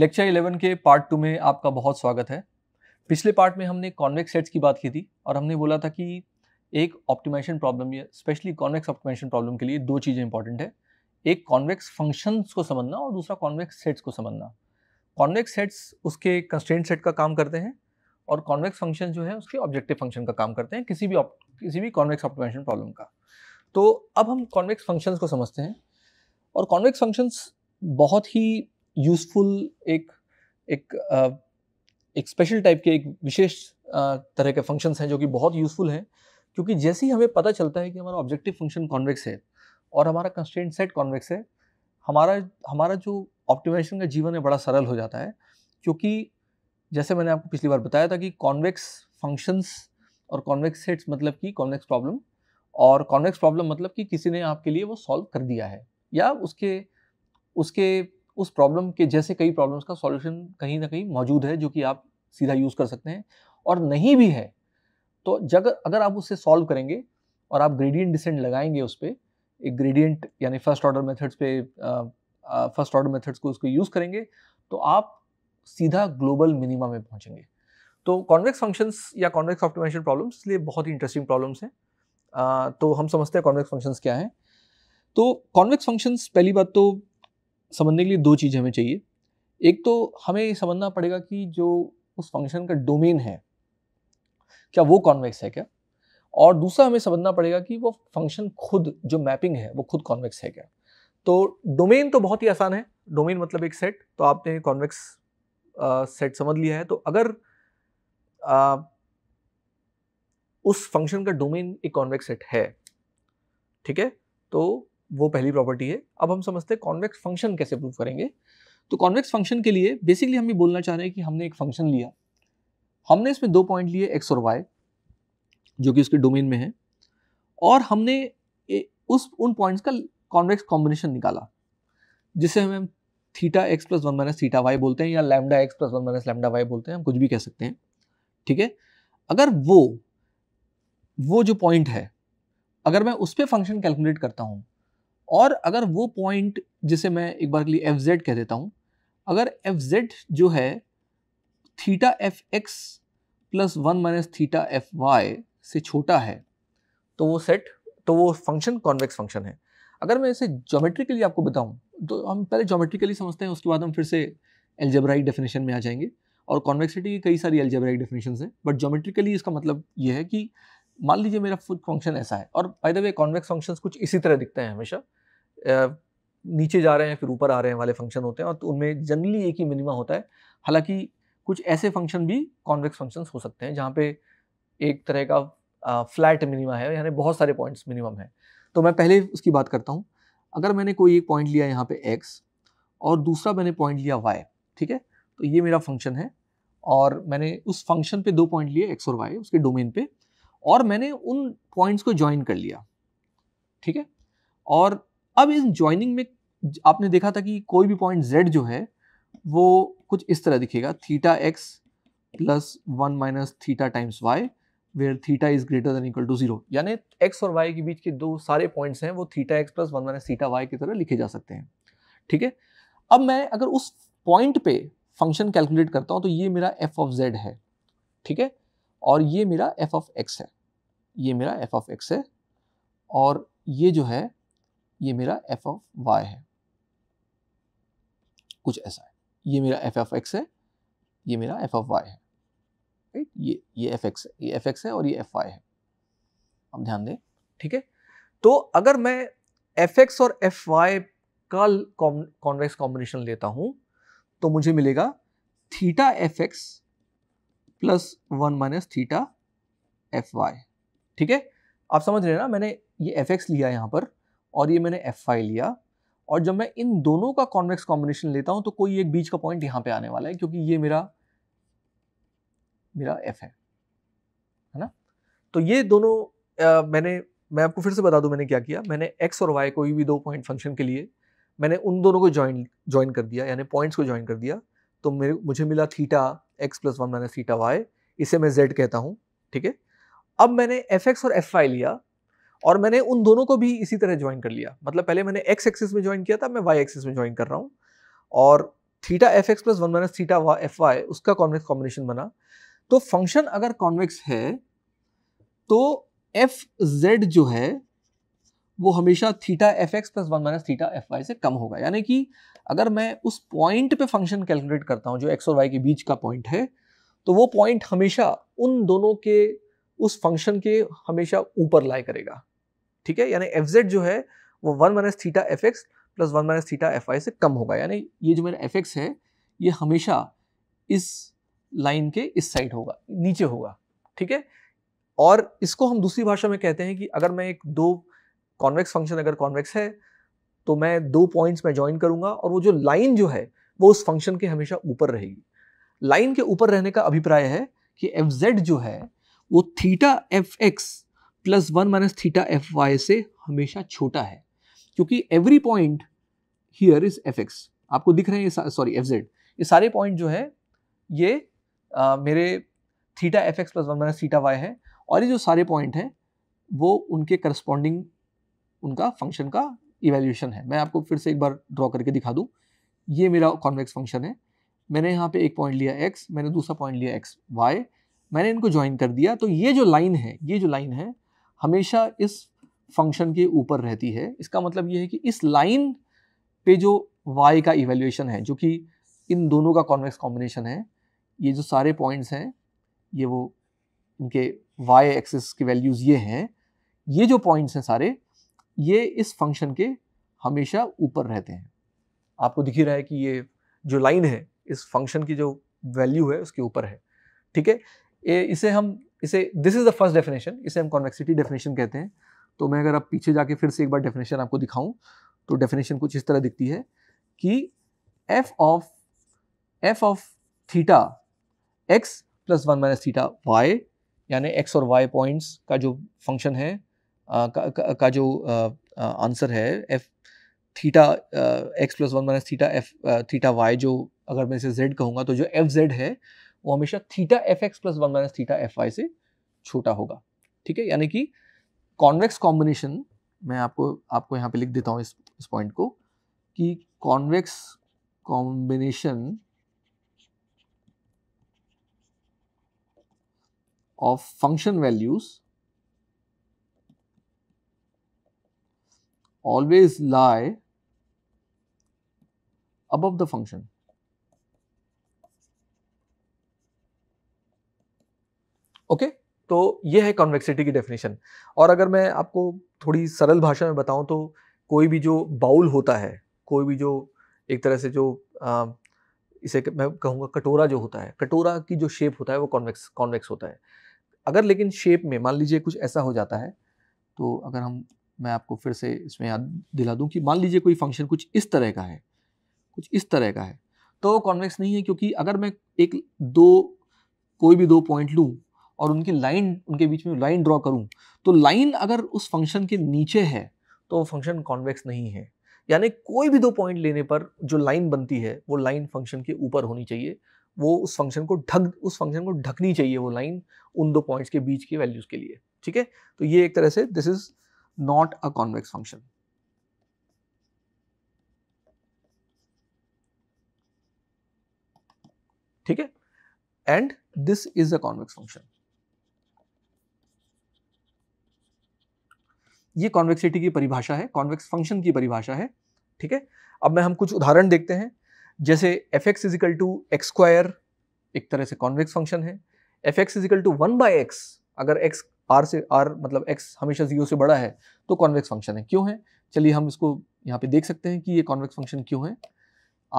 Lecture 11 के part two में आपका बहुत स्वागत है पिछले पार्ट में हमने कॉन्वेक्स सेट्स की बात की थी और हमने बोला था कि एक ऑप्टिमाइजेशन प्रॉब्लम या स्पेशली कॉन्वेक्स ऑप्टिमाइजेशन प्रॉब्लम के लिए दो चीज़ें इंपॉर्टेंट है एक कॉन्वेक्स फंक्शंस को समझना और दूसरा कॉन्वेक्स सेट्स को समझना कॉन्वेक्स सेट्स उसके कंस्टेंट सेट का काम करते हैं और कॉन्वेक्स फंक्शन जो है उसके ऑब्जेक्टिव फंक्शन का काम करते हैं किसी भी किसी भी कॉन्वेक्स ऑप्टिमाइजेशन प्रॉब्लम का तो अब हम कॉन्वेक्स फंक्शंस को समझते हैं और कॉन्वेक्स फंक्शंस बहुत ही यूज़फुल एक एक एक स्पेशल टाइप के एक विशेष तरह के फंक्शंस हैं जो कि बहुत यूज़फुल हैं क्योंकि जैसे ही हमें पता चलता है कि हमारा ऑब्जेक्टिव फंक्शन कॉन्वेक्स है और हमारा कंस्टेंट सेट कॉन्वेक्स है हमारा हमारा जो ऑप्टिमाइजेशन का जीवन है बड़ा सरल हो जाता है क्योंकि जैसे मैंने आपको पिछली बार बताया था कि कॉन्वेक्स फंक्शंस और कॉन्वेक्स सेट्स मतलब कि कॉन्वेक्स प्रॉब्लम और कॉन्वेक्स प्रॉब्लम मतलब कि किसी ने आपके लिए वो सॉल्व कर दिया है या उसके उसके उस प्रॉब्लम के जैसे कई प्रॉब्लम्स का सॉल्यूशन कहीं ना कहीं मौजूद है जो कि आप सीधा यूज़ कर सकते हैं और नहीं भी है तो जग अगर आप उसे सॉल्व करेंगे और आप ग्रेडियंट डिसेंट लगाएंगे उस पर एक ग्रेडियंट यानी फर्स्ट ऑर्डर मेथड्स पे फर्स्ट ऑर्डर मेथड्स को उसको यूज़ करेंगे तो आप सीधा ग्लोबल मिनिमा में पहुँचेंगे तो कॉन्वेक्स फंक्शंस या कॉन्वेक्स ऑप्टिमाइजेशन प्रॉब्लम्स इसलिए बहुत ही इंटरेस्टिंग प्रॉब्लम्स हैं तो हम समझते हैं कॉन्वेक्स फंक्शंस क्या हैं तो कॉन्वेक्स फंक्शंस पहली बात तो समझने के लिए दो चीज़ हमें चाहिए एक तो हमें समझना पड़ेगा कि जो उस फंक्शन का डोमेन है क्या वो कॉन्वेक्स है क्या और दूसरा हमें समझना पड़ेगा कि वो फंक्शन खुद जो मैपिंग है वो खुद कॉन्वेक्स है क्या तो डोमेन तो बहुत ही आसान है डोमेन मतलब एक सेट तो आपने कॉन्वेक्स सेट समझ लिया है तो अगर आ, उस फंक्शन का डोमेन एक कॉन्वेक्स सेट है ठीक है तो वो पहली प्रॉपर्टी है अब हम समझते हैं कॉन्वेक्स फंक्शन कैसे प्रूव करेंगे तो कॉन्वेक्स फंक्शन के लिए बेसिकली हम ये बोलना चाह रहे हैं कि हमने एक फंक्शन लिया हमने इसमें दो पॉइंट लिए एक्स और वाई जो कि उसके डोमेन में है और हमने ए, उस उन पॉइंट्स का कॉन्वेक्स कॉम्बिनेशन निकाला जिसे हमें हम theta x plus one minus theta y बोलते हैं या lambda x plus one minus lambda y बोलते हैं हम कुछ भी कह सकते हैं ठीक है अगर वो वो जो पॉइंट है अगर मैं उस पर फंक्शन कैलकुलेट करता हूँ और अगर वो पॉइंट जिसे मैं एक बार के लिए एफ जेड कह देता हूँ अगर एफ जेड जो है theta F x plus one minus theta F Y से छोटा है तो वो सेट तो वो फंक्शन कॉन्वेक्स फंक्शन है अगर मैं इसे जोमेट्रिकली आपको बताऊँ तो हम पहले जोमेट्रिकली समझते हैं उसके बाद हम फिर से एल्जेब्राइक डेफिनेशन में आ जाएंगे और कॉन्वेक्सिटी की कई सारी एल्जेब्राइक डेफिनेशन हैं बट जोमेट्रिकली इसका मतलब ये है कि मान लीजिए मेरा फंक्शन ऐसा है और by the way convex functions कुछ इसी तरह दिखते हैं हमेशा नीचे जा रहे हैं फिर ऊपर आ रहे हैं वाले फंक्शन होते हैं और तो उनमें जनरली एक ही मिनिमा होता है हालांकि कुछ ऐसे फंक्शन भी कॉन्वेक्स फंक्शंस हो सकते हैं जहाँ पे एक तरह का फ्लैट मिनिमा है यानी बहुत सारे पॉइंट्स मिनिमम है तो मैं पहले उसकी बात करता हूँ अगर मैंने कोई एक पॉइंट लिया यहाँ पे एक्स और दूसरा मैंने पॉइंट लिया वाई ठीक है तो ये मेरा फंक्शन है और मैंने उस फंक्शन पे दो पॉइंट लिए एक्स और वाई उसके डोमेन पे और मैंने उन पॉइंट्स को ज्वाइन कर लिया ठीक है और अब इस ज्वाइनिंग में आपने देखा था कि कोई भी पॉइंट जेड जो है वो कुछ इस तरह दिखेगा theta x plus one minus theta times y where theta is greater than equal to zero यानी एक्स और वाई के बीच के दो सारे पॉइंट्स हैं वो theta x plus one minus theta y की तरह लिखे जा सकते हैं ठीक है अब मैं अगर उस पॉइंट पे फंक्शन कैलकुलेट करता हूँ तो ये मेरा एफ ऑफ जेड है ठीक है और ये मेरा एफ ऑफ एक्स है ये मेरा एफ ऑफ एक्स है और ये जो है ये मेरा एफ ऑफ वाई है कुछ ऐसा है ये मेरा एफ ऑफ एक्स है ये मेरा एफ ऑफ वाई है राइट ये ये एफ एक्स है ये एफ एक्स है और ये एफ वाई है अब ध्यान दें ठीक है तो अगर मैं एफ एक्स और एफ वाई का कॉन्वेक्स कॉम्बिनेशन लेता हूं तो मुझे मिलेगा theta F x plus one minus theta F y ठीक है आप समझ रहे हैं ना मैंने ये एफ एक्स लिया यहां पर और ये मैंने एफ आई लिया और जब मैं इन दोनों का कॉन्वेक्स कॉम्बिनेशन लेता हूँ तो कोई एक बीच का पॉइंट यहाँ पे आने वाला है क्योंकि ये मेरा मेरा एफ है है ना तो ये दोनों आ, मैंने मैं आपको फिर से बता दूं मैंने क्या किया मैंने एक्स और वाई कोई भी दो पॉइंट फंक्शन के लिए मैंने उन दोनों को ज्वाइन ज्वाइन कर दिया यानी पॉइंट्स को ज्वाइन कर दिया तो मेरे मुझे मिला theta x plus one minus theta y इसे मैं जेड कहता हूँ ठीक है अब मैंने एफ एक्स और एफ वाई लिया और मैंने उन दोनों को भी इसी तरह ज्वाइन कर लिया मतलब पहले मैंने एक्स एक्सिस में ज्वाइन किया था मैं वाई एक्सिस में ज्वाइन कर रहा हूँ और theta F x plus one minus theta वा एफ वाई उसका कॉन्वेक्स कॉम्बिनेशन बना तो फंक्शन अगर कॉन्वेक्स है तो एफ जेड जो है वो हमेशा theta F x plus one minus theta F Y से कम होगा यानी कि अगर मैं उस पॉइंट पे फंक्शन कैलकुलेट करता हूँ जो एक्स और वाई के बीच का पॉइंट है तो वो पॉइंट हमेशा उन दोनों के उस फंक्शन के हमेशा ऊपर लाई करेगा ठीक है यानी एफ जो है वो one minus theta F x plus one minus theta f y से कम होगा यानी ये जो मेरा एफ एक्स है ये हमेशा इस लाइन के इस साइड होगा नीचे होगा ठीक है और इसको हम दूसरी भाषा में कहते हैं कि अगर मैं एक दो कॉन्वेक्स फंक्शन अगर कॉन्वेक्स है तो मैं दो पॉइंट्स में ज्वाइन करूंगा और वो जो लाइन जो है वो उस फंक्शन के हमेशा ऊपर रहेगी लाइन के ऊपर रहने का अभिप्राय है कि एफ जेड जो है वो theta F x plus one minus theta F Y से हमेशा छोटा है क्योंकि every point here is F X आपको दिख रहे हैं सॉरी एफ जेड ये सारे पॉइंट जो है ये आ, मेरे theta F x plus one minus theta y है और ये जो सारे पॉइंट हैं वो उनके करस्पॉन्डिंग उनका फंक्शन का इवेल्यूशन है मैं आपको फिर से एक बार ड्रॉ करके दिखा दूँ ये मेरा कॉन्वेक्स फंक्शन है मैंने यहाँ पे एक पॉइंट लिया एक्स मैंने दूसरा पॉइंट लिया एक्स वाई मैंने इनको ज्वाइन कर दिया तो ये जो लाइन है ये जो लाइन है हमेशा इस फंक्शन के ऊपर रहती है इसका मतलब ये है कि इस लाइन पे जो y का इवेल्यूएशन है जो कि इन दोनों का कॉन्वेक्स कॉम्बिनेशन है ये जो सारे पॉइंट्स हैं ये वो इनके y एक्सिस की वैल्यूज़ ये हैं ये जो पॉइंट्स हैं सारे ये इस फंक्शन के हमेशा ऊपर रहते हैं आपको दिख ही रहा है कि ये जो लाइन है इस फंक्शन की जो वैल्यू है उसके ऊपर है ठीक है इसे हम इसे this is the first definition इसे हम कॉन्वेक्सिटी डेफिनेशन कहते हैं तो मैं अगर आप पीछे जाके फिर से एक बार डेफिनेशन आपको दिखाऊं तो डेफिनेशन कुछ इस तरह दिखती है कि f of f of theta x plus one minus theta y यानी एक्स और वाई पॉइंट्स का जो फंक्शन है आ, का, का, का जो आंसर है f theta x plus one minus theta f theta y जो अगर मैं इसे जेड कहूँगा तो जो एफ जेड है वो हमेशा theta F x plus one minus theta F Y से छोटा होगा ठीक है यानी कि कॉन्वेक्स कॉम्बिनेशन मैं आपको आपको यहाँ पे लिख देता हूँ इस इस पॉइंट को कि convex combination of function values always lie above the function okay तो ये है कॉन्वेक्सिटी की डेफिनेशन और अगर मैं आपको थोड़ी सरल भाषा में बताऊं तो कोई भी जो बाउल होता है कोई भी जो एक तरह से जो आ, इसे मैं कहूँगा कटोरा जो होता है कटोरा की जो शेप होता है वो कॉन्वेक्स कॉन्वेक्स होता है अगर लेकिन शेप में मान लीजिए कुछ ऐसा हो जाता है तो अगर हम मैं आपको फिर से इसमें याद दिला दूं कि मान लीजिए कोई फंक्शन कुछ इस तरह का है कुछ इस तरह का है तो कॉन्वेक्स नहीं है क्योंकि अगर मैं एक दो कोई भी दो पॉइंट लूँ और उनकी लाइन उनके बीच में लाइन ड्रॉ करूँ तो लाइन अगर उस फंक्शन के नीचे है तो वो फंक्शन कॉन्वेक्स नहीं है यानी कोई भी दो पॉइंट लेने पर जो लाइन बनती है वो लाइन फंक्शन के ऊपर होनी चाहिए वो उस फंक्शन को ढक उस फंक्शन को ढकनी चाहिए वो लाइन उन दो पॉइंट्स के बीच के वैल्यूज़ के लिए ठीक है तो ये एक तरह से this is not a convex function ठीक है and this is a convex function ये कॉन्वेक्सिटी की परिभाषा है कॉन्वेक्स फंक्शन की परिभाषा है ठीक है अब मैं हम कुछ उदाहरण देखते हैं जैसे f x is equal to x square एक तरह से कॉन्वेक्स फंक्शन है f x is equal to one by x अगर एक्स आर से आर मतलब एक्स हमेशा जीरो से बड़ा है तो कॉन्वेक्स फंक्शन है क्यों है चलिए हम इसको यहाँ पे देख सकते हैं कि ये कॉन्वेक्स फंक्शन क्यों है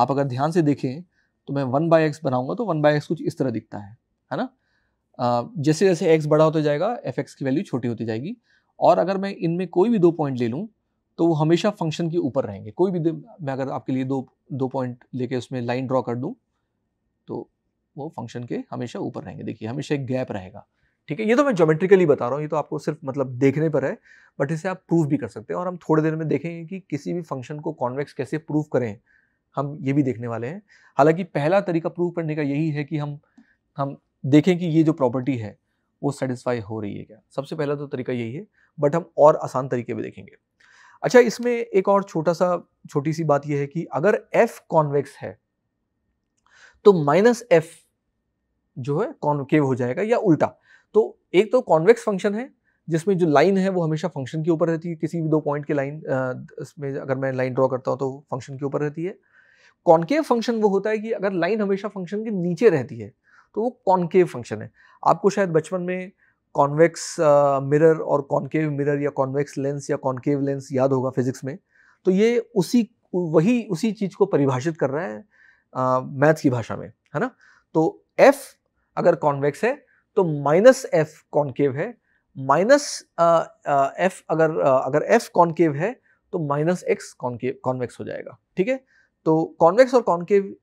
आप अगर ध्यान से देखें तो मैं वन बाई एक्स बनाऊंगा तो वन बाई एक्स कुछ इस तरह दिखता है है ना जैसे जैसे एक्स बड़ा होता जाएगा एफ एक्स की वैल्यू छोटी होती जाएगी और अगर मैं इनमें कोई भी दो पॉइंट ले लूँ तो वो हमेशा फंक्शन के ऊपर रहेंगे कोई भी मैं अगर आपके लिए दो दो पॉइंट लेके उसमें लाइन ड्रॉ कर दूँ तो वो फंक्शन के हमेशा ऊपर रहेंगे देखिए हमेशा एक गैप रहेगा ठीक है ये तो मैं जोमेट्रिकली बता रहा हूँ ये तो आपको सिर्फ मतलब देखने पर है बट इसे आप प्रूफ भी कर सकते हैं और हम थोड़ी देर में देखेंगे कि किसी भी फंक्शन को कॉन्वेक्स कैसे प्रूव करें हम ये भी देखने वाले हैं हालांकि पहला तरीका प्रूव करने का यही है कि हम हम देखें कि ये जो प्रॉपर्टी है वो सेटिस्फाई हो रही है क्या सबसे पहला तो तरीका यही है बट हम और आसान तरीके भी देखेंगे अच्छा इसमें एक और छोटा सा छोटी सी बात यह है कि अगर एफ कॉन्वेक्स है तो माइनस एफ जो है कॉन्केव हो जाएगा या उल्टा तो एक तो कॉन्वेक्स फंक्शन है जिसमें जो लाइन है वो हमेशा फंक्शन के ऊपर रहती है किसी भी दो पॉइंट की लाइन इसमें अगर मैं लाइन ड्रॉ करता हूँ तो फंक्शन के ऊपर रहती है कॉन्केव फंक्शन वो होता है कि अगर लाइन हमेशा फंक्शन के नीचे रहती है तो वो कॉन्केव फंक्शन है आपको शायद बचपन में कॉन्वेक्स मिरर uh, और कॉन्केव मिरर या कॉन्वेक्स लेंस या कॉन्केव लेंस याद होगा फिजिक्स में तो ये उसी वही उसी चीज़ को परिभाषित कर रहा है मैथ uh, की भाषा में है ना तो एफ अगर कॉन्वेक्स है तो माइनस एफ कॉन्केव है माइनस एफ uh, अगर अगर एफ कॉन्केव है तो माइनस एक्स कॉन्केव कॉन्वेक्स हो जाएगा ठीक है तो कॉन्वेक्स और कॉन्केव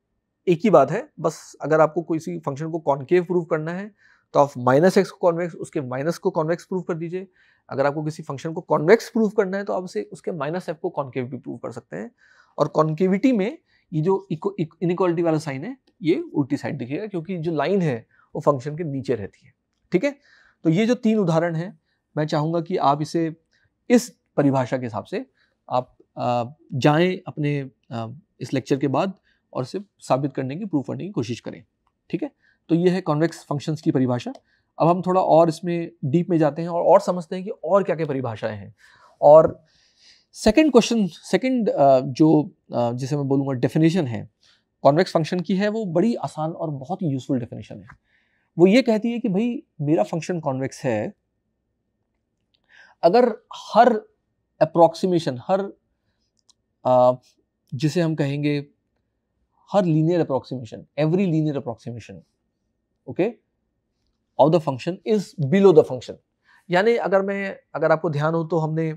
एक ही बात है बस अगर आपको किसी फंक्शन को कॉन्केव प्रूव करना है तो आप माइनस एक्स को कॉन्वेक्स उसके माइनस को कॉन्वेक्स प्रूव कर दीजिए अगर आपको किसी फंक्शन को कॉन्वेक्स प्रूव करना है तो आप उसे उसके माइनस एफ को कॉन्केव भी प्रूव कर सकते हैं और कॉन्केविटी में ये जो इनिक्वालिटी वाला साइन है ये उल्टी साइड दिखेगा क्योंकि जो लाइन है वो फंक्शन के नीचे रहती है ठीक है तो ये जो तीन उदाहरण हैं मैं चाहूँगा कि आप इसे इस परिभाषा के हिसाब से आप जाएं अपने इस लेक्चर के बाद और सिर्फ साबित करने की प्रूफ करने की कोशिश करें ठीक है तो ये है कॉन्वेक्स फंक्शंस की परिभाषा अब हम थोड़ा और इसमें डीप में जाते हैं और और समझते हैं कि और क्या क्या परिभाषाएं हैं और सेकंड क्वेश्चन सेकंड जो uh, जिसे मैं बोलूँगा डेफिनेशन है कॉन्वेक्स फंक्शन की है वो बड़ी आसान और बहुत ही यूजफुल डेफिनेशन है वो ये कहती है कि भाई मेरा फंक्शन कॉन्वेक्स है अगर हर अप्रोक्सीमेशन हर uh, जिसे हम कहेंगे हर linear approximation every linear approximation okay of the function is below the function यानी अगर मैं अगर आपको ध्यान हो तो हमने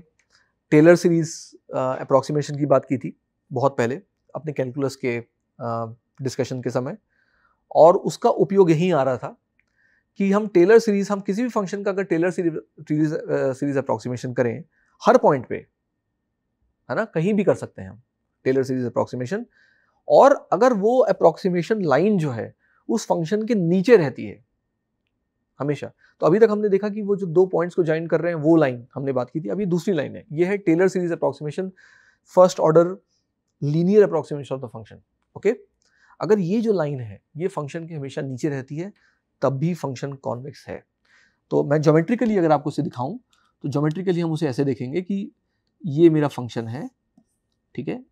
टेलर सीरीज अप्रॉक्सीमेशन की बात की थी बहुत पहले अपने कैलकुलस के डिस्कशन के समय और उसका उपयोग यहीं आ रहा था कि हम टेलर सीरीज हम किसी भी फंक्शन का अगर टेलर सीरीज सीरीज अप्रॉक्सीमेशन करें हर पॉइंट पे है ना कहीं भी कर सकते हैं हम टेलर सीरीज अप्रॉक्सीमेशन और अगर वो अप्रॉक्सीमेशन लाइन जो है उस फंक्शन के नीचे रहती है हमेशा तो अभी तक हमने देखा कि वो जो दो पॉइंट्स को ज्वाइन कर रहे हैं वो लाइन हमने बात की थी अभी दूसरी लाइन है ये है Taylor series approximation first order linear approximation of the function okay अगर ये जो लाइन है ये फंक्शन के हमेशा नीचे रहती है तब भी फंक्शन कॉन्वेक्स है तो मैं ज्योमेट्रिकली अगर आपको इसे दिखाऊं तो ज्योमेट्रिकली हम उसे ऐसे देखेंगे कि ये मेरा फंक्शन है ठीक है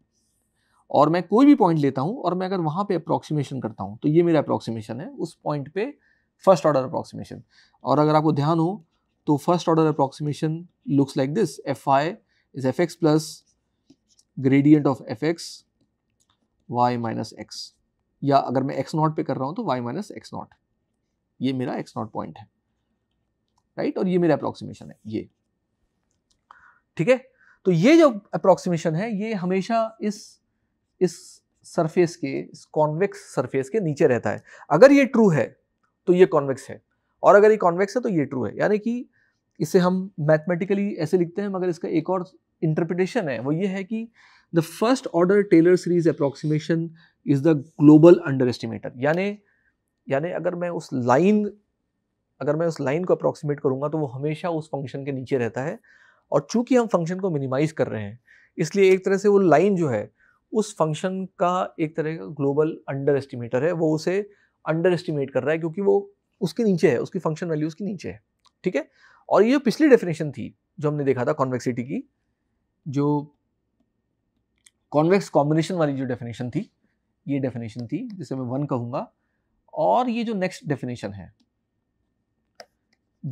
और मैं कोई भी पॉइंट लेता हूँ और मैं अगर वहाँ पे अप्रॉक्सीमेशन करता हूँ तो ये मेरा अप्रॉक्सीमेशन है उस पॉइंट पे फर्स्ट ऑर्डर अप्रॉक्सीमेशन और अगर आपको ध्यान हो तो first order approximation looks like this f y is F x plus gradient of F x y minus x या अगर मैं एक्स नॉट पे कर रहा हूँ तो वाई माइनस एक्स नॉट ये मेरा एक्स नॉट पॉइंट है राइट और ये मेरा अप्रॉक्सीमेशन है ये ठीक है तो ये जो अप्रॉक्सीमेशन है ये हमेशा इस इस सरफेस के इस कॉन्वेक्स सरफेस के नीचे रहता है अगर ये ट्रू है तो ये कॉन्वेक्स है और अगर ये कॉन्वेक्स है तो ये ट्रू है यानी कि इसे हम मैथमेटिकली ऐसे लिखते हैं मगर इसका एक और इंटरप्रिटेशन है वो ये है कि the first order Taylor series approximation is the global underestimator यानी यानी अगर मैं उस लाइन अगर मैं उस लाइन को अप्रोक्सीमेट करूँगा तो वो हमेशा उस फंक्शन के नीचे रहता है और चूंकि हम फंक्शन को मिनिमाइज़ कर रहे हैं इसलिए एक तरह से वो लाइन जो है उस फंक्शन का एक तरह का ग्लोबल अंडर एस्टिमेटर है वो उसे अंडर एस्टिमेट कर रहा है क्योंकि वो उसके नीचे है उसकी फंक्शन वैल्यू उसके नीचे है ठीक है और ये पिछली डेफिनेशन थी जो हमने देखा था कॉन्वेक्सिटी की जो कॉन्वेक्स कॉम्बिनेशन वाली जो डेफिनेशन थी ये डेफिनेशन थी जिसे मैं वन कहूँगा और ये जो नेक्स्ट डेफिनेशन है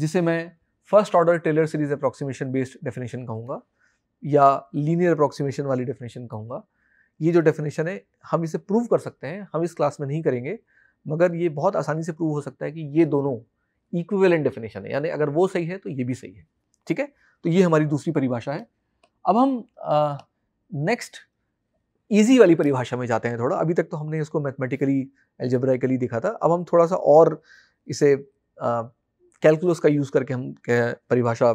जिसे मैं first order Taylor series approximation based definition कहूँगा या लीनियर अप्रोक्सीमेशन वाली डेफिनेशन कहूँगा ये जो डेफिनेशन है हम इसे प्रूव कर सकते हैं हम इस क्लास में नहीं करेंगे मगर ये बहुत आसानी से प्रूव हो सकता है कि ये दोनों इक्विवेलेंट डेफिनेशन है यानी अगर वो सही है तो ये भी सही है ठीक है तो ये हमारी दूसरी परिभाषा है अब हम नेक्स्ट ईजी वाली परिभाषा में जाते हैं थोड़ा अभी तक तो हमने इसको मैथमेटिकली एल्जेब्राइकली देखा था अब हम थोड़ा सा और इसे कैलकुलस uh, का यूज़ करके हम परिभाषा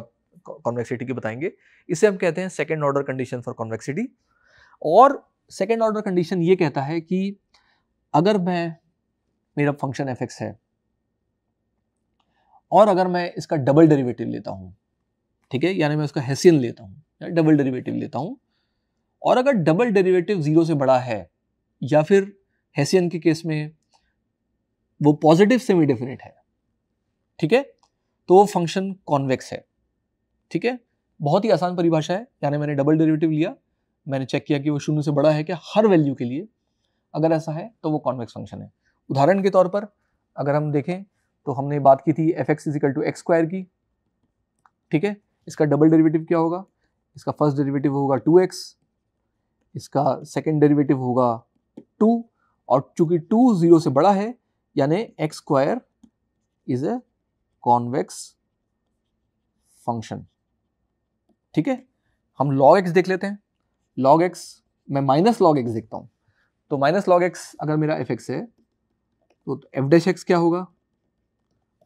कॉन्वेक्सिटी की बताएंगे इसे हम कहते हैं second order condition for convexity और सेकेंड ऑर्डर कंडीशन ये कहता है कि अगर मैं मेरा फंक्शन एफ है और अगर मैं इसका डबल डेरिवेटिव लेता हूँ ठीक है यानी मैं उसका हैसियन लेता हूँ या डबल डेरिवेटिव लेता हूँ और अगर डबल डेरिवेटिव ज़ीरो से बड़ा है या फिर हैसियन के केस में वो पॉजिटिव सेमी डेफिनेट है ठीक है तो वो फंक्शन कॉन्वेक्स है ठीक है बहुत ही आसान परिभाषा है यानी मैंने डबल डेरिवेटिव लिया मैंने चेक किया कि वो शून्य से बड़ा है क्या हर वैल्यू के लिए अगर ऐसा है तो वो कॉन्वेक्स फंक्शन है उदाहरण के तौर पर अगर हम देखें तो हमने बात की थी f x is equal to x square की ठीक है इसका डबल डेरिवेटिव क्या होगा इसका फर्स्ट डेरिवेटिव होगा टू एक्स इसका सेकेंड डेरिवेटिव होगा टू और चूंकि टू ज़ीरो से बड़ा है यानी x square is a convex function ठीक है हम लॉग एक्स देख लेते हैं लॉग एक्स मैं माइनस लॉग एक्स देखता हूँ तो माइनस लॉग एक्स अगर मेरा एफ एक्स है तो एफ डैश एक्स क्या होगा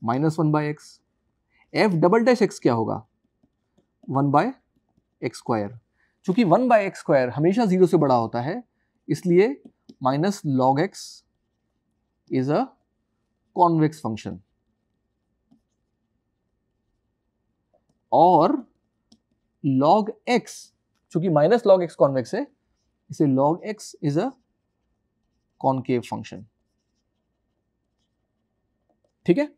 minus one by x f double dash x क्या होगा वन बाय एक्स स्क्वायर चूँकि वन बाय एक्स स्क्वायर हमेशा जीरो से बड़ा होता है इसलिए minus log x is a convex function और log x चूंकि माइनस लॉग एक्स कॉन्वेक्स है इसे log x is a concave function ठीक है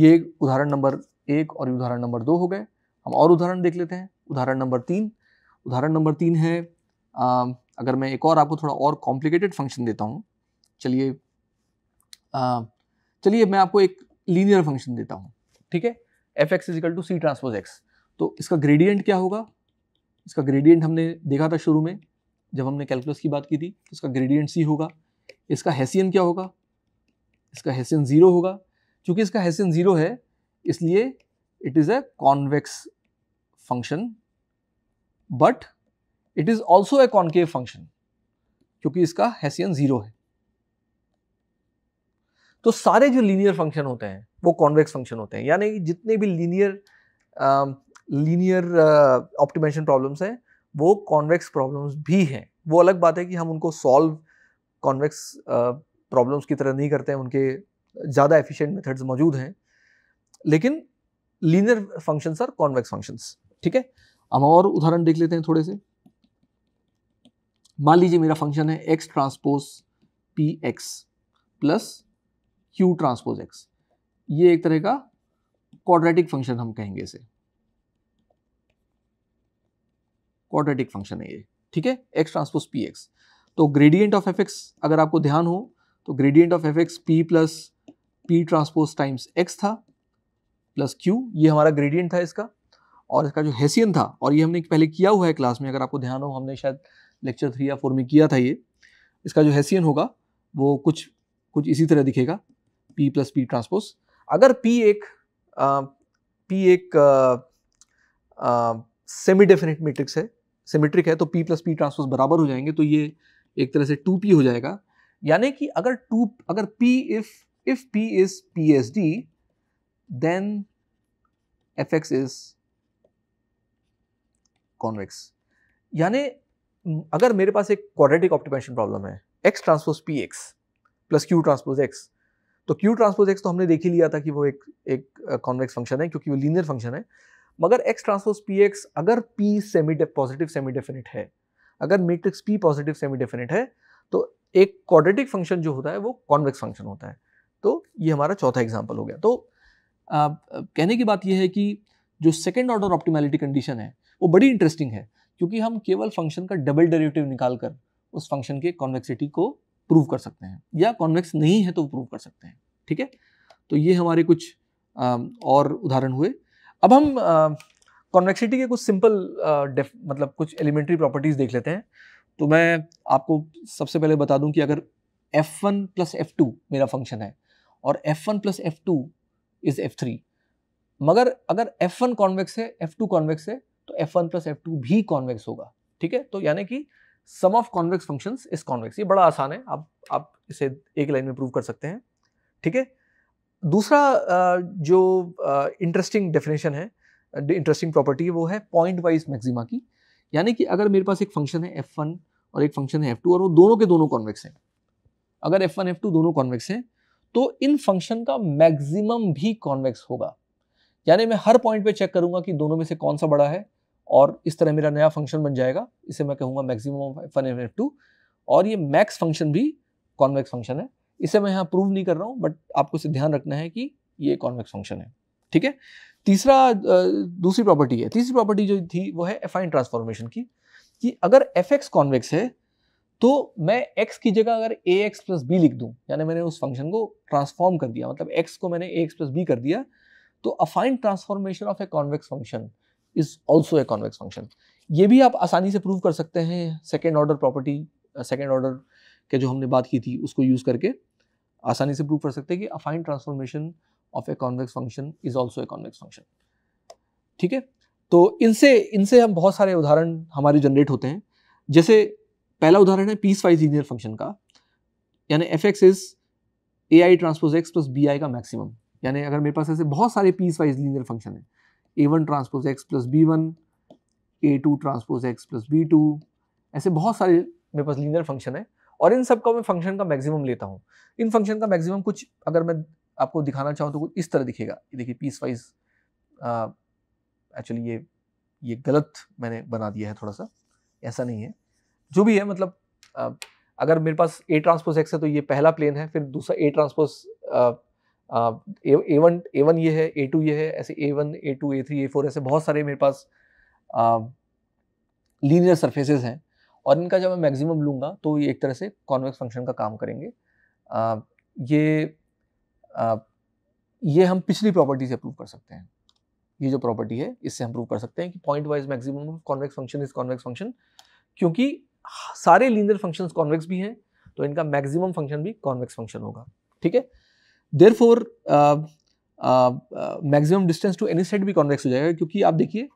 ये उदाहरण नंबर एक और उदाहरण नंबर दो हो गए हम और उदाहरण देख लेते हैं उदाहरण नंबर तीन उदाहरण नंबर तीन है आ, अगर मैं एक और आपको थोड़ा और कॉम्प्लिकेटेड फंक्शन देता हूँ चलिए चलिए मैं आपको एक लीनियर फंक्शन देता हूँ ठीक है f x is equal to c transpose x तो इसका ग्रेडियंट क्या होगा इसका ग्रेडियंट हमने देखा था शुरू में जब हमने कैलकुलस की बात की थी तो इसका ग्रेडियंट सी होगा इसका हैसियन क्या होगा इसका हैसियन ज़ीरो होगा क्योंकि इसका हैसियन ज़ीरो है इसलिए it is a convex function but it is also a concave function क्योंकि इसका हैसियन ज़ीरो है तो सारे जो लीनियर फंक्शन होते हैं वो कॉन्वेक्स फंक्शन होते हैं यानी जितने भी लीनियर लीनियर ऑप्टिमाइजेशन प्रॉब्लम्स हैं वो कॉन्वेक्स प्रॉब्लम्स भी हैं वो अलग बात है कि हम उनको सॉल्व कॉन्वेक्स प्रॉब्लम्स की तरह नहीं करते हैं उनके ज़्यादा एफिशिएंट मेथड्स मौजूद हैं लेकिन लीनियर फंक्शंस और कॉन्वेक्स फंक्शंस ठीक है हम और उदाहरण देख लेते हैं थोड़े से मान लीजिए मेरा फंक्शन है x transpose P x plus Q transpose x ये एक तरह का क्वाड्रेटिक फंक्शन हम कहेंगे इसे क्वाड्रेटिक फंक्शन है ये ठीक है एक्स ट्रांसपोज पी एक्स तो ग्रेडियंट ऑफ एफ एक्स अगर आपको ध्यान हो तो gradient of F x p plus P transpose times x था प्लस क्यू ये हमारा ग्रेडियंट था इसका और इसका जो हैसियन था और ये हमने पहले किया हुआ है क्लास में अगर आपको ध्यान हो हमने शायद लेक्चर थ्री या फोर में किया था ये इसका जो हैसियन होगा वो कुछ कुछ इसी तरह दिखेगा पी प्लस पी ट्रांसपोज अगर पी एक आ, पी एक सेमी डेफिनेट मैट्रिक्स है सिमेट्रिक है तो पी प्लस पी ट्रांसपोज बराबर हो जाएंगे तो ये एक तरह से टू पी हो जाएगा यानी कि अगर टू अगर P if if P is P S D then F X is convex यानी अगर मेरे पास एक क्वाड्रेटिक ऑप्टिमाइजेशन प्रॉब्लम है x transpose P x plus Q transpose x तो क्यू ट्रांसपोज एक्स तो हमने देख ही लिया था कि वो एक एक कॉन्वेक्स uh, फंक्शन है क्योंकि वो लीनियर फंक्शन है मगर एक्स ट्रांसफोर्स पी एक्स अगर P semi positive semi definite है अगर matrix P positive semi definite है तो एक क्वाड्रेटिक फंक्शन जो होता है वो कॉन्वेक्स फंक्शन होता है तो ये हमारा चौथा एग्जाम्पल हो गया तो आ, कहने की बात यह है कि जो सेकेंड ऑर्डर ऑप्टिमैलिटी कंडीशन है वो बड़ी इंटरेस्टिंग है क्योंकि हम केवल फंक्शन का डबल डेरिवेटिव निकाल कर उस फंक्शन के कॉन्वेक्सिटी को प्रूव कर सकते हैं या कॉन्वेक्स नहीं है तो प्रूव कर सकते हैं ठीक है तो ये हमारे कुछ आ, और उदाहरण हुए अब हम कॉन्वेक्सिटी के कुछ सिंपल मतलब कुछ एलिमेंट्री प्रॉपर्टीज़ देख लेते हैं तो मैं आपको सबसे पहले बता दूं कि अगर f1 वन प्लस एफ मेरा फंक्शन है और f1 one plus F two is F three मगर अगर f1 वन कॉन्वेक्स है f2 टू कॉन्वेक्स है तो f1 वन प्लस एफ भी कॉन्वेक्स होगा ठीक है तो यानी कि sum of convex functions is convex ये बड़ा आसान है आप आप इसे एक लाइन में प्रूव कर सकते हैं ठीक है दूसरा जो इंटरेस्टिंग डेफिनेशन है इंटरेस्टिंग प्रॉपर्टी वो है पॉइंट वाइज मैक्सिमा की यानी कि अगर मेरे पास एक फंक्शन है एफ वन और एक फंक्शन है एफ टू और वो दोनों के दोनों कॉन्वेक्स हैं अगर एफ वन एफ टू दोनों कॉन्वेक्स हैं तो इन फंक्शन का मैक्सिमम भी कॉन्वेक्स होगा यानी मैं हर पॉइंट पे चेक करूंगा कि दोनों में से कौन सा बड़ा है और इस तरह मेरा नया फंक्शन बन जाएगा इसे मैं कहूँगा maximum F one F two और ये मैक्स फंक्शन भी कॉन्वेक्स फंक्शन है इसे मैं यहाँ प्रूव नहीं कर रहा हूँ बट आपको इसे ध्यान रखना है कि ये कॉन्वेक्स फंक्शन है ठीक है तीसरा दूसरी प्रॉपर्टी है तीसरी प्रॉपर्टी जो थी वो है एफाइन ट्रांसफॉर्मेशन की कि अगर एफ एक्स कॉन्वेक्स है तो मैं एक्स की जगह अगर ए एक्स प्लस बी लिख दूं यानी मैंने उस फंक्शन को ट्रांसफॉर्म कर दिया मतलब एक्स को मैंने ए एक्स प्लस बी कर दिया तो affine transformation of a convex function is also a convex function ये भी आप आसानी से प्रूव कर सकते हैं second order property second order के जो हमने बात की थी उसको यूज़ करके आसानी से प्रूव कर सकते हैं कि affine transformation of a convex function is also a convex function ठीक है तो इनसे इनसे हम बहुत सारे उदाहरण हमारे जनरेट होते हैं जैसे पहला उदाहरण है पीस वाइज लीनियर फंक्शन का यानी F X is A I transpose X plus B I का मैक्सिमम यानी अगर मेरे पास ऐसे बहुत सारे पीस वाइज लीनियर फंक्शन है A one transpose X plus B one A two transpose X plus B two ऐसे बहुत सारे मेरे पास लीनियर फंक्शन है और इन सब का मैं फंक्शन का मैक्सिमम लेता हूँ इन फंक्शन का मैक्सिमम कुछ अगर मैं आपको दिखाना चाहूँ तो कुछ इस तरह दिखेगा ये देखिए पीस वाइज एक्चुअली ये ये गलत मैंने बना दिया है थोड़ा सा ऐसा नहीं है जो भी है मतलब आ, अगर मेरे पास ए ट्रांसपोज एक्स है तो ये पहला प्लेन है फिर दूसरा A transpose A one A one ये है ए टू ये है ऐसे A one A two A three A four ऐसे बहुत सारे मेरे पास लीनियर सरफेसेस हैं और इनका जब मैं मैक्सिमम लूँगा तो ये एक तरह से कॉन्वेक्स फंक्शन का काम करेंगे आ, ये आ, ये हम पिछली प्रॉपर्टी से प्रूव कर सकते हैं ये जो प्रॉपर्टी है इससे हम प्रूव कर सकते हैं कि point wise maximum convex function is convex function क्योंकि सारे लीनियर फंक्शन कॉन्वेक्स भी हैं तो इनका मैक्सिमम फंक्शन भी कॉन्वेक्स फंक्शन होगा ठीक है therefore maximum distance to any set भी कॉन्वेक्स हो जाएगा क्योंकि आप देखिए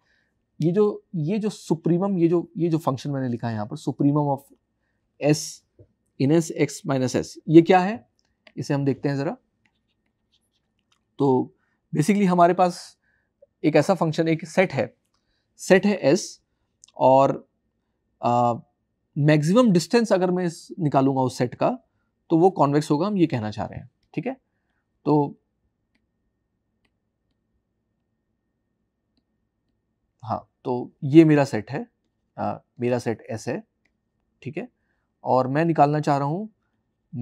ये जो ये जो सुप्रीमम ये जो ये जो फंक्शन मैंने लिखा है यहाँ पर supremum of S in S X minus S ये क्या है इसे हम देखते हैं ज़रा तो बेसिकली हमारे पास एक ऐसा फंक्शन एक सेट है सेट है एस और मैक्सिमम डिस्टेंस अगर मैं निकालूंगा उस सेट का तो वो कॉन्वेक्स होगा हम ये कहना चाह रहे हैं ठीक है तो हाँ तो ये मेरा सेट है आ, मेरा सेट एस है ठीक है और मैं निकालना चाह रहा हूँ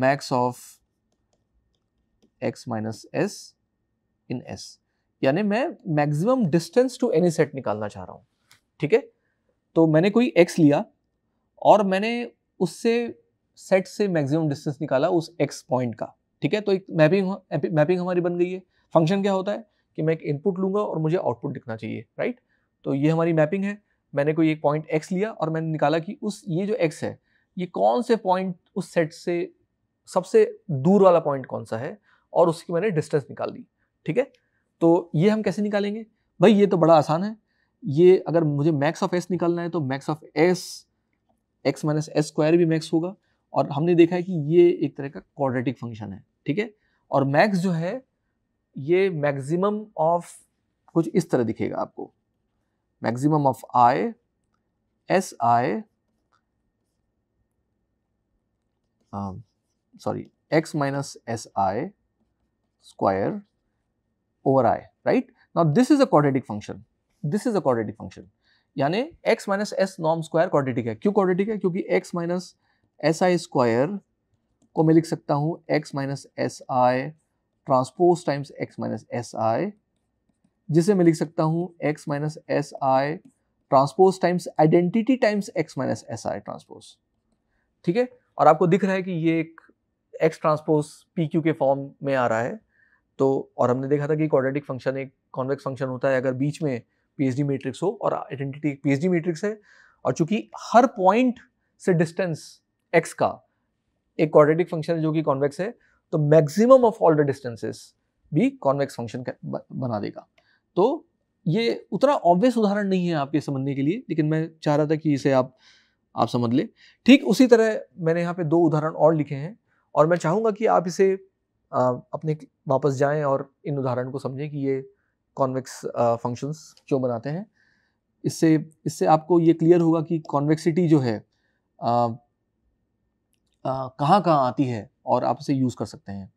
max of X minus S in S यानी मैं maximum distance to any set निकालना चाह रहा हूँ ठीक है तो मैंने कोई एक्स लिया और मैंने उससे सेट से मैक्सिमम डिस्टेंस निकाला उस एक्स पॉइंट का ठीक है तो एक मैपिंग मैपिंग हमारी बन गई है फंक्शन क्या होता है कि मैं एक इनपुट लूंगा और मुझे आउटपुट दिखना चाहिए राइट तो ये हमारी मैपिंग है मैंने कोई एक पॉइंट एक्स लिया और मैंने निकाला कि उस ये जो एक्स है ये कौन से पॉइंट उस सेट से सबसे दूर वाला पॉइंट कौन सा है और उसकी मैंने डिस्टेंस निकाल ली ठीक है तो ये हम कैसे निकालेंगे भाई ये तो बड़ा आसान है ये अगर मुझे मैक्स ऑफ एस निकालना है तो max of S X minus S square भी मैक्स होगा और हमने देखा है कि ये एक तरह का क्वाड्रेटिक फंक्शन है ठीक है और मैक्स जो है ये मैक्सिमम ऑफ कुछ इस तरह दिखेगा आपको maximum of i, s i um, sorry, x minus s i square over i, right. Now, this is a quadratic function, this is a quadratic function. yani x minus s norm square quadratic hai kyun quadratic hai kyunki x minus s i square ko main likh sakta hu x minus s i transpose times x minus s i जिसे मैं लिख सकता हूँ X minus S I transpose times identity times X minus S I transpose ठीक है और आपको दिख रहा है कि ये एक एक्स ट्रांसपोज पी क्यू के फॉर्म में आ रहा है तो और हमने देखा था कि क्वाड्रेटिक फंक्शन एक कॉन्वेक्स फंक्शन होता है अगर बीच में पीएचडी मैट्रिक्स हो और आइडेंटिटी एक डी मैट्रिक्स है और चूंकि हर पॉइंट से डिस्टेंस एक्स का एक क्वाड्रेटिक फंक्शन है जो कि कॉन्वेक्स है तो maximum of all the distances भी कॉन्वेक्स फंक्शन बना देगा तो ये उतना ऑब्वियस उदाहरण नहीं है आपके समझने के लिए लेकिन मैं चाह रहा था कि इसे आप आप समझ लें ठीक उसी तरह मैंने यहाँ पे दो उदाहरण और लिखे हैं और मैं चाहूँगा कि आप इसे आ, अपने वापस जाएं और इन उदाहरण को समझें कि ये कॉन्वेक्स फंक्शंस क्यों बनाते हैं इससे इससे आपको ये क्लियर होगा कि कॉन्वेक्सिटी जो है कहाँ कहाँ आती है और आप इसे यूज़ कर सकते हैं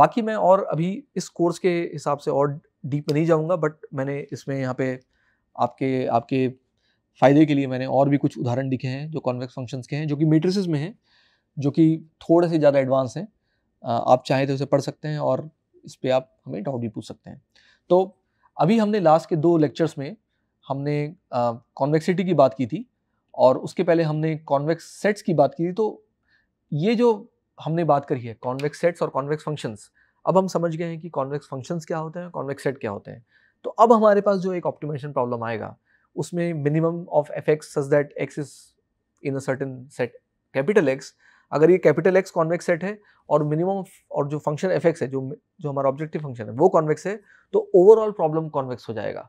बाकी मैं और अभी इस कोर्स के हिसाब से और डीप में नहीं जाऊँगा बट मैंने इसमें यहाँ पे आपके आपके फ़ायदे के लिए मैंने और भी कुछ उदाहरण लिखे हैं जो कॉन्वेक्स फंक्शंस के हैं जो कि मेट्रिसेस में हैं जो कि थोड़े से ज़्यादा एडवांस हैं आप चाहे तो उसे पढ़ सकते हैं और इस पर आप हमें डाउट भी पूछ सकते हैं तो अभी हमने लास्ट के दो लेक्चर्स में हमने कॉन्वेक्सिटी की बात की थी और उसके पहले हमने कॉन्वेक्स सेट्स की बात की थी तो ये जो हमने बात करी है कॉन्वेक्स सेट्स और कॉन्वेक्स फंक्शंस अब हम समझ गए हैं कि कॉन्वेक्स फंक्शंस क्या होते हैं कॉन्वेक्स सेट क्या होते हैं तो अब हमारे पास जो एक ऑप्टिमाइजेशन प्रॉब्लम आएगा उसमें minimum of F X such that X is in a certain set capital X अगर ये कैपिटल एक्स कॉन्वेक्स सेट है और मिनिमम और जो फंक्शन एफ एक्स है जो जो हमारा ऑब्जेक्टिव फंक्शन है वो कॉन्वेक्स है तो ओवरऑल प्रॉब्लम कॉन्वेक्स हो जाएगा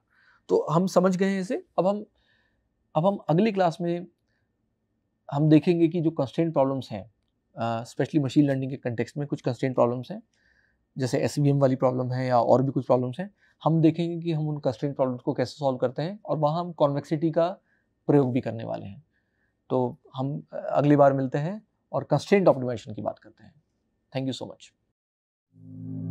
तो हम समझ गए हैं इसे अब हम अब हम अगली क्लास में हम देखेंगे कि जो कंस्टेंट प्रॉब्लम्स हैं स्पेशली मशीन लर्निंग के कंटेक्स में कुछ कंस्टेंट प्रॉब्लम्स हैं जैसे एस वाली प्रॉब्लम है या और भी कुछ प्रॉब्लम्स हैं हम देखेंगे कि हम उन कंस्ट्रेंट प्रॉब्लम्स को कैसे सॉल्व करते हैं और वहाँ हम कॉन्वेक्सिटी का प्रयोग भी करने वाले हैं तो हम अगली बार मिलते हैं और कंस्टेंट ऑप्टिमाइजेशन की बात करते हैं थैंक यू सो मच